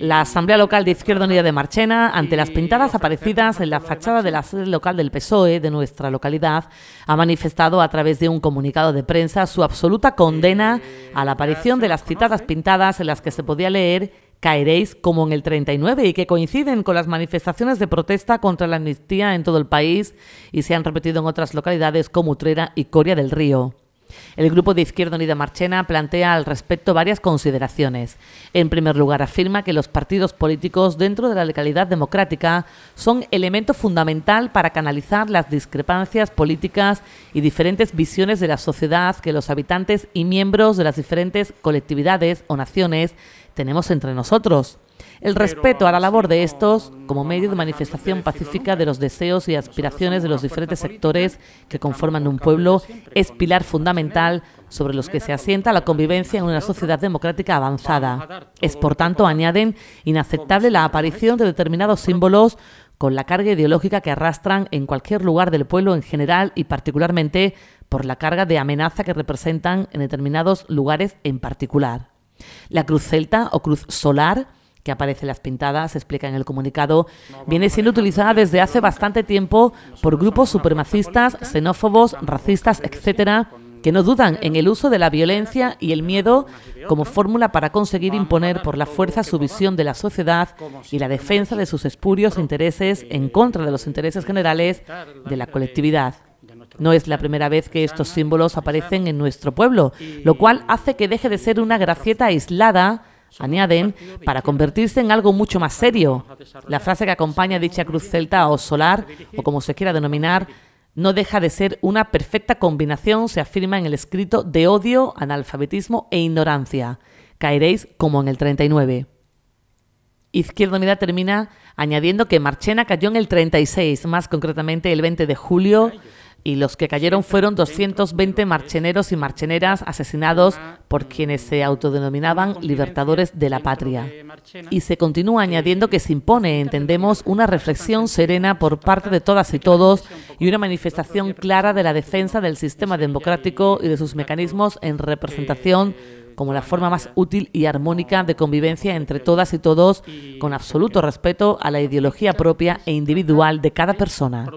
La Asamblea Local de Izquierda Unida de Marchena, ante las pintadas aparecidas en la fachada de la sede local del PSOE de nuestra localidad, ha manifestado a través de un comunicado de prensa su absoluta condena eh, a la aparición de las citadas pintadas en las que se podía leer caeréis como en el 39 y que coinciden con las manifestaciones de protesta contra la amnistía en todo el país y se han repetido en otras localidades como Utrera y Coria del Río. El grupo de Izquierda Unida Marchena plantea al respecto varias consideraciones. En primer lugar, afirma que los partidos políticos dentro de la legalidad democrática son elemento fundamental para canalizar las discrepancias políticas y diferentes visiones de la sociedad que los habitantes y miembros de las diferentes colectividades o naciones tenemos entre nosotros el respeto a la labor de estos como medio de manifestación pacífica de los deseos y aspiraciones de los diferentes sectores que conforman un pueblo es pilar ¿eh? fundamental sobre los que se asienta la convivencia en una sociedad democrática avanzada. Es, por tanto, añaden, inaceptable la aparición de determinados símbolos con la carga ideológica que arrastran en cualquier lugar del pueblo en general y particularmente por la carga de amenaza que representan en determinados lugares en particular. La cruz celta o cruz solar que aparece en las pintadas, se explica en el comunicado, viene siendo utilizada desde hace bastante tiempo por grupos supremacistas, xenófobos, racistas, etcétera, que no dudan en el uso de la violencia y el miedo como fórmula para conseguir imponer por la fuerza su visión de la sociedad y la defensa de sus espurios intereses eh, en contra de los intereses generales de la colectividad. No es la primera vez que estos símbolos aparecen en nuestro pueblo, lo cual hace que deje de ser una gracieta aislada añaden, para convertirse en algo mucho más serio. La frase que acompaña dicha cruz celta o solar, o como se quiera denominar, no deja de ser una perfecta combinación, se afirma en el escrito, de odio, analfabetismo e ignorancia. Caeréis como en el 39. Izquierda Unida termina añadiendo que Marchena cayó en el 36, más concretamente el 20 de julio y los que cayeron fueron 220 marcheneros y marcheneras asesinados por quienes se autodenominaban libertadores de la patria. Y se continúa añadiendo que se impone, entendemos, una reflexión serena por parte de todas y todos y una manifestación clara de la defensa del sistema democrático y de sus mecanismos en representación como la forma más útil y armónica de convivencia entre todas y todos, con absoluto respeto a la ideología propia e individual de cada persona.